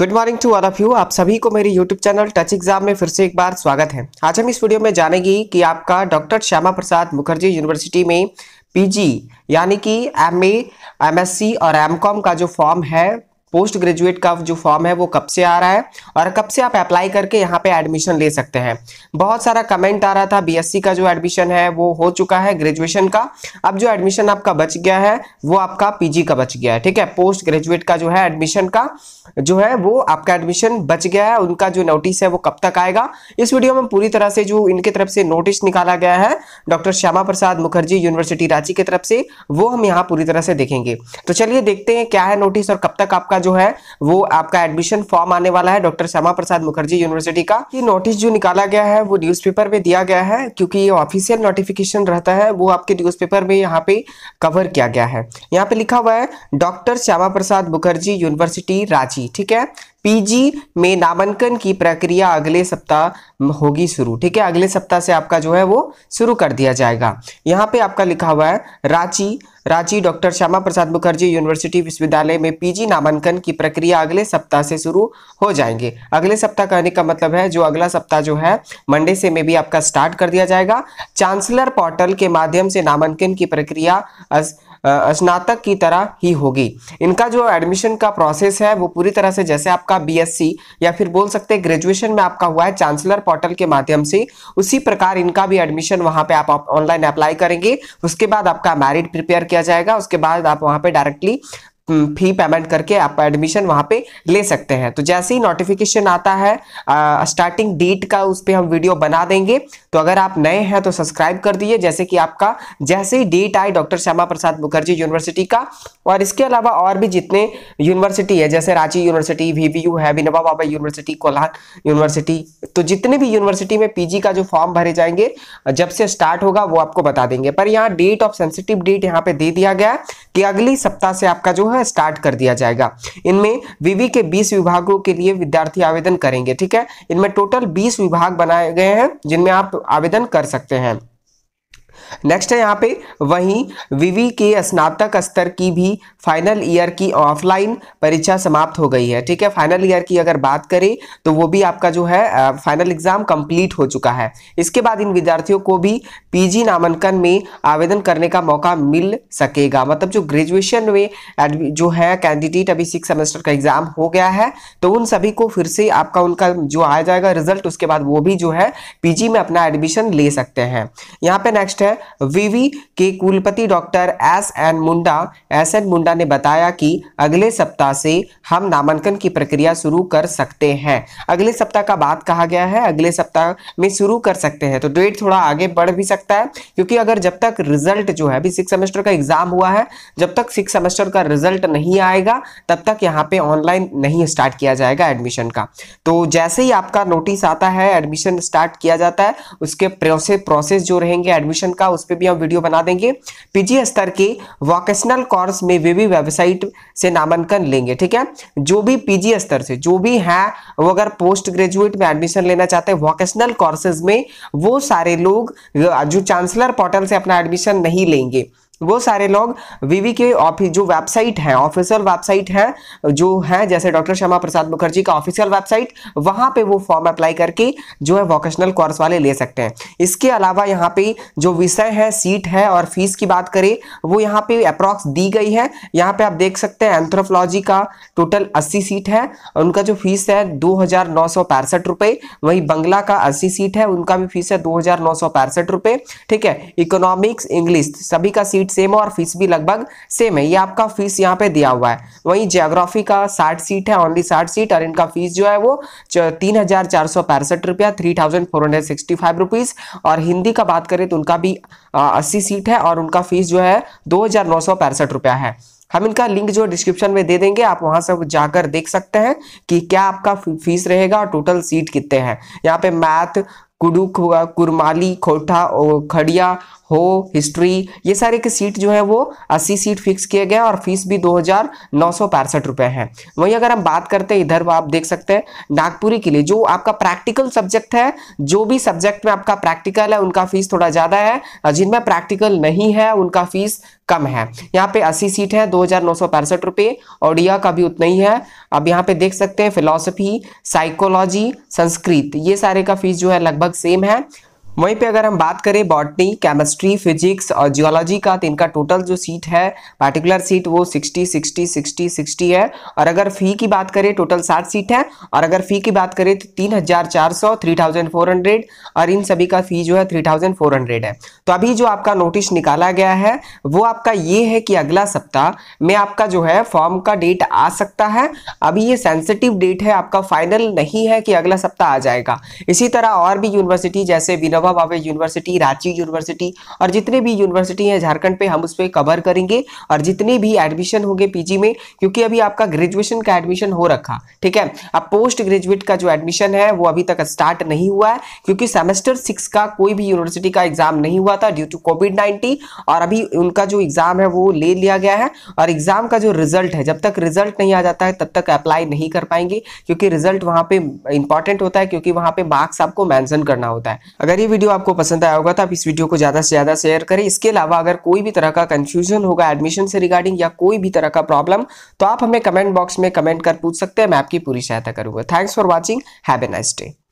good morning to all of you आप सभी को मेरी यूट्यूब चैनल टच एग्जाम में फिर से एक बार स्वागत है आज हम इस वीडियो में जानेंगे कि आपका डॉक्टर श्यामा प्रसाद मुखर्जी यूनिवर्सिटी में पीजी यानी कि एमए एमएससी और एमकॉम का जो फॉर्म है पोस्ट ग्रेजुएट का जो फॉर्म है वो कब से आ रहा है और कब से आप अप्लाई करके यहाँ पे एडमिशन ले सकते हैं बहुत सारा कमेंट आ रहा था बीएससी का जो एडमिशन है वो हो चुका है ग्रेजुएशन का अब जो एडमिशन आपका बच गया है वो आपका पीजी का बच गया है ठीक है पोस्ट ग्रेजुएट का जो है एडमिशन का जो है वो आपका एडमिशन बच गया है उनका जो नोटिस है वो कब तक आएगा इस वीडियो में पूरी तरह से जो इनके तरफ से नोटिस निकाला गया है डॉक्टर श्यामा प्रसाद मुखर्जी यूनिवर्सिटी रांची की तरफ से वो हम यहाँ पूरी तरह से देखेंगे तो चलिए देखते हैं क्या है नोटिस और कब तक आपका का जो है वो आपका एडमिशन फॉर्म आने वाला है डॉक्टर श्यामा प्रसाद मुखर्जी यूनिवर्सिटी का ये नोटिस जो निकाला गया है वो न्यूज पेपर में दिया गया है क्योंकि ये ऑफिशियल नोटिफिकेशन रहता है वो आपके न्यूज पेपर में यहाँ पे कवर किया गया है यहाँ पे लिखा हुआ है डॉक्टर श्यामा प्रसाद मुखर्जी यूनिवर्सिटी रांची ठीक है पीजी में नामांकन की प्रक्रिया अगले सप्ताह होगी शुरू ठीक है अगले सप्ताह से आपका जो है वो शुरू कर दिया जाएगा यहाँ पे आपका लिखा हुआ है रांची रांची डॉक्टर श्यामा प्रसाद मुखर्जी यूनिवर्सिटी विश्वविद्यालय में पीजी नामांकन की प्रक्रिया अगले सप्ताह से शुरू हो जाएंगे अगले सप्ताह कहने का मतलब है जो अगला सप्ताह जो है मंडे से में भी आपका स्टार्ट कर दिया जाएगा चांसलर पोर्टल के माध्यम से नामांकन की प्रक्रिया स्नातक की तरह ही होगी इनका जो एडमिशन का प्रोसेस है वो पूरी तरह से जैसे आपका बीएससी या फिर बोल सकते हैं ग्रेजुएशन में आपका हुआ है चांसलर पोर्टल के माध्यम से उसी प्रकार इनका भी एडमिशन वहां पे आप ऑनलाइन अप्लाई करेंगे उसके बाद आपका मैरिट प्रिपेयर किया जाएगा उसके बाद आप वहां पे डायरेक्टली फी हम्म, पेमेंट करके आप एडमिशन वहां पे ले सकते हैं तो जैसे ही नोटिफिकेशन आता है आ, स्टार्टिंग डेट का उस पर हम वीडियो बना देंगे तो अगर आप नए हैं तो सब्सक्राइब कर दीजिए जैसे कि आपका जैसे ही डेट आए डॉक्टर श्यामा प्रसाद मुखर्जी यूनिवर्सिटी का और इसके अलावा और भी जितने यूनिवर्सिटी है जैसे रांची यूनिवर्सिटी वी है विनोबा बाबा यूनिवर्सिटी कोल्हान यूनिवर्सिटी तो जितने भी यूनिवर्सिटी में पीजी का जो फॉर्म भरे जाएंगे जब से स्टार्ट होगा वो आपको बता देंगे पर यहाँ डेट ऑफ सेंसिटिव डेट यहाँ पे दे दिया गया कि अगली सप्ताह से आपका जो है है स्टार्ट कर दिया जाएगा इनमें विवि के 20 विभागों के लिए विद्यार्थी आवेदन करेंगे ठीक है इनमें टोटल 20 विभाग बनाए गए हैं जिनमें आप आवेदन कर सकते हैं नेक्स्ट है यहाँ पे वहीं विवी के स्नातक स्तर की भी फाइनल ईयर की ऑफलाइन परीक्षा समाप्त हो गई है ठीक है फाइनल ईयर की अगर बात करें तो वो भी आपका जो है फाइनल एग्जाम कंप्लीट हो चुका है इसके बाद इन विद्यार्थियों को भी पीजी नामांकन में आवेदन करने का मौका मिल सकेगा मतलब जो ग्रेजुएशन में जो है कैंडिडेट अभी सिक्स सेमेस्टर का एग्जाम हो गया है तो उन सभी को फिर से आपका उनका जो आ जाएगा रिजल्ट उसके बाद वो भी जो है पीजी में अपना एडमिशन ले सकते हैं यहाँ पे नेक्स्ट है वीवी के कुलपति doctor S N Munda S N Munda ने बताया कि अगले सप्ताह से हम नामांकन की प्रक्रिया शुरू कर सकते हैं अगले सप्ताह का बात कहा गया है अगले सप्ताह में शुरू कर सकते हैं तो डेट थोड़ा आगे बढ़ भी सकता है क्योंकि अगर जब तक रिजल्ट जो है अभी सिक्स सेमेस्टर का एग्जाम हुआ है जब तक सिक्स सेमेस्टर का रिजल्ट नहीं आएगा तब तक यहाँ पे ऑनलाइन नहीं स्टार्ट किया जाएगा एडमिशन का तो जैसे ही आपका नोटिस आता है एडमिशन स्टार्ट किया जाता है उसके प्रोसेस प्रोसेस जो रहेंगे एडमिशन का होगा उस पर भी हम वीडियो बना देंगे पीजी स्तर के वोकेशनल कोर्स में वे भी वेबसाइट से नामांकन लेंगे ठीक है जो भी पीजी स्तर से जो भी है वो अगर पोस्ट ग्रेजुएट में एडमिशन लेना चाहते हैं वोकेशनल कोर्सेज में वो सारे लोग जो चांसलर पोर्टल से अपना एडमिशन नहीं लेंगे वो सारे लोग वीवी के ऑफिस जो वेबसाइट है ऑफिशियल वेबसाइट है जो है जैसे डॉक्टर श्यामा प्रसाद मुखर्जी का ऑफिशियल वेबसाइट वहां पे वो फॉर्म अप्लाई करके जो है वोकेशनल कोर्स वाले ले सकते हैं इसके अलावा यहाँ पे जो विषय है सीट है और फीस की बात करें वो यहाँ पे अप्रॉक्स दी गई है यहाँ पे आप देख सकते हैं एंथ्रोपोलॉजी का टोटल अस्सी सीट है उनका जो फीस है दो हजार नौ सौ बंगला का अस्सी सीट है उनका भी फीस है दो हजार नौ सौ ठीक है इकोनॉमिक्स इंग्लिश सभी का सीट सीट सेम है और फीस भी लगभग सेम है ये आपका फीस यहाँ पे दिया हुआ है वही जियोग्राफी का साठ सीट है ओनली साठ सीट और इनका फीस जो है वो तीन हजार चार सौ पैंसठ रुपया three thousand four hundred sixty five rupees और हिंदी का बात करें तो उनका भी अस्सी सीट है और उनका फीस जो है दो हजार नौ सौ पैंसठ रुपया है हम इनका लिंक जो डिस्क्रिप्शन में दे देंगे आप वहां से जाकर देख सकते हैं कि क्या आपका फीस रहेगा और टोटल सीट कितने हैं यहाँ पे मैथ कुडू कुरमाली खोटा खड़िया हो हिस्ट्री ये सारे की सीट जो है वो 80 सीट फिक्स किए गए और फीस भी दो हजार रुपए है वहीं अगर हम बात करते हैं इधर आप देख सकते हैं नागपुरी के लिए जो आपका प्रैक्टिकल सब्जेक्ट है जो भी सब्जेक्ट में आपका प्रैक्टिकल है उनका फीस थोड़ा ज्यादा है जिनमें प्रैक्टिकल नहीं है उनका फीस कम है यहाँ पे 80 सीट है दो रुपए ओडिया का भी उतना ही है अब यहाँ पे देख सकते हैं फिलोसफी साइकोलॉजी संस्कृत ये सारे का फीस जो है लगभग सेम है वहीं पे अगर हम बात करें बॉटनी केमिस्ट्री फिजिक्स और जियोलॉजी का तो इनका टोटल जो सीट है पार्टिकुलर सीट वो 60 60 60 60 है और अगर फी की बात करें टोटल सात सीट है और अगर फी की बात करें तो तीन हजार चार सौ थ्री थाउजेंड फोर हंड्रेड और इन सभी का फी जो है थ्री थाउजेंड फोर हंड्रेड है तो अभी जो आपका नोटिस निकाला गया है वो आपका ये है कि अगला सप्ताह में आपका जो है फॉर्म का डेट आ सकता है अभी ये सेंसिटिव डेट है आपका फाइनल नहीं है कि अगला सप्ताह आ जाएगा इसी तरह और भी यूनिवर्सिटी जैसे विनोवा बाबा भावे यूनिवर्सिटी रांची यूनिवर्सिटी और जितने भी यूनिवर्सिटी हैं झारखंड पे हम उस पर कवर करेंगे और जितने भी एडमिशन होंगे पीजी में क्योंकि अभी आपका ग्रेजुएशन का एडमिशन हो रखा ठीक है अब पोस्ट ग्रेजुएट का जो एडमिशन है वो अभी तक स्टार्ट नहीं हुआ है क्योंकि सेमेस्टर सिक्स का कोई भी यूनिवर्सिटी का एग्जाम नहीं हुआ था ड्यू टू कोविड नाइन्टीन और अभी उनका जो एग्जाम है वो ले लिया गया है और एग्जाम का जो रिजल्ट है जब तक रिजल्ट नहीं आ जाता है तब तक अप्लाई नहीं कर पाएंगे क्योंकि रिजल्ट वहां पे इंपॉर्टेंट होता है क्योंकि वहां पे मार्क्स आपको मेंशन करना होता है अगर ये वीडियो आपको पसंद आया होगा तो आप इस वीडियो को ज़्यादा से ज़्यादा शेयर करें इसके अलावा अगर कोई भी तरह का कन्फ्यूजन होगा एडमिशन से रिगार्डिंग या कोई भी तरह का प्रॉब्लम तो आप हमें कमेंट बॉक्स में कमेंट कर पूछ सकते हैं मैं आपकी पूरी सहायता करूँगा thanks for watching have a nice day